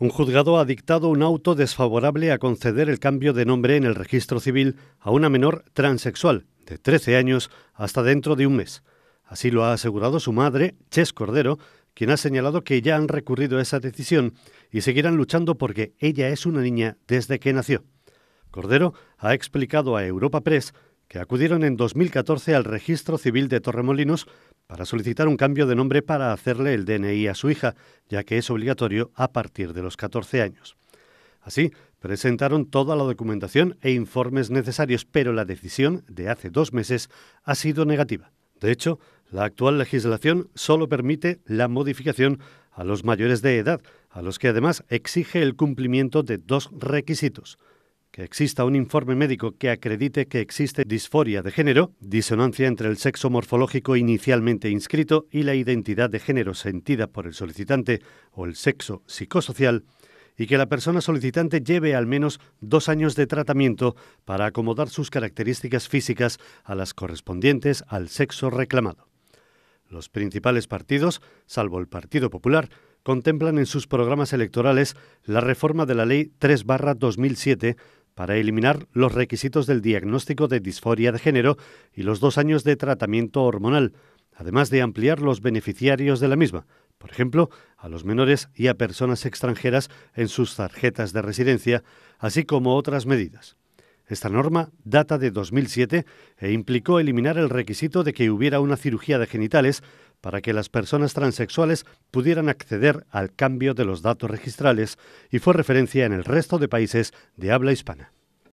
Un juzgado ha dictado un auto desfavorable a conceder el cambio de nombre en el registro civil a una menor transexual de 13 años hasta dentro de un mes. Así lo ha asegurado su madre, Ches Cordero, quien ha señalado que ya han recurrido a esa decisión y seguirán luchando porque ella es una niña desde que nació. Cordero ha explicado a Europa Press que acudieron en 2014 al Registro Civil de Torremolinos para solicitar un cambio de nombre para hacerle el DNI a su hija, ya que es obligatorio a partir de los 14 años. Así, presentaron toda la documentación e informes necesarios, pero la decisión de hace dos meses ha sido negativa. De hecho, la actual legislación solo permite la modificación a los mayores de edad, a los que además exige el cumplimiento de dos requisitos que exista un informe médico que acredite que existe disforia de género, disonancia entre el sexo morfológico inicialmente inscrito y la identidad de género sentida por el solicitante o el sexo psicosocial, y que la persona solicitante lleve al menos dos años de tratamiento para acomodar sus características físicas a las correspondientes al sexo reclamado. Los principales partidos, salvo el Partido Popular, contemplan en sus programas electorales la reforma de la Ley 3-2007 para eliminar los requisitos del diagnóstico de disforia de género y los dos años de tratamiento hormonal, además de ampliar los beneficiarios de la misma, por ejemplo, a los menores y a personas extranjeras en sus tarjetas de residencia, así como otras medidas. Esta norma data de 2007 e implicó eliminar el requisito de que hubiera una cirugía de genitales para que las personas transexuales pudieran acceder al cambio de los datos registrales y fue referencia en el resto de países de habla hispana.